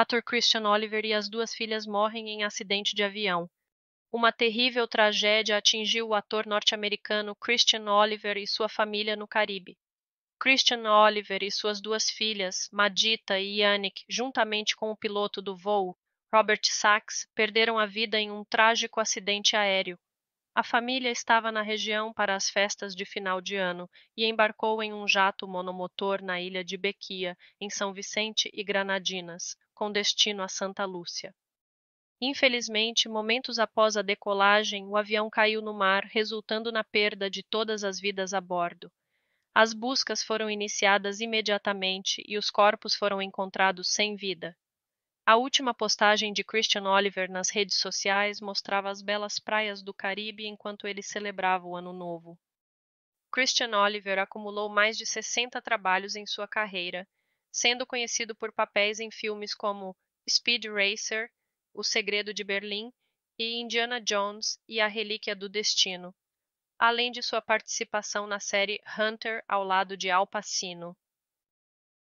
ator Christian Oliver e as duas filhas morrem em acidente de avião. Uma terrível tragédia atingiu o ator norte-americano Christian Oliver e sua família no Caribe. Christian Oliver e suas duas filhas, Madita e Yannick, juntamente com o piloto do voo, Robert Sachs, perderam a vida em um trágico acidente aéreo. A família estava na região para as festas de final de ano e embarcou em um jato monomotor na ilha de Bequia, em São Vicente e Granadinas, com destino a Santa Lúcia. Infelizmente, momentos após a decolagem, o avião caiu no mar, resultando na perda de todas as vidas a bordo. As buscas foram iniciadas imediatamente e os corpos foram encontrados sem vida. A última postagem de Christian Oliver nas redes sociais mostrava as belas praias do Caribe enquanto ele celebrava o Ano Novo. Christian Oliver acumulou mais de 60 trabalhos em sua carreira, sendo conhecido por papéis em filmes como Speed Racer, O Segredo de Berlim e Indiana Jones e a Relíquia do Destino, além de sua participação na série Hunter ao lado de Al Pacino.